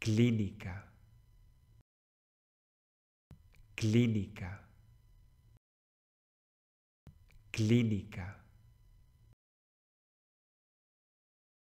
clínica, clínica, clínica.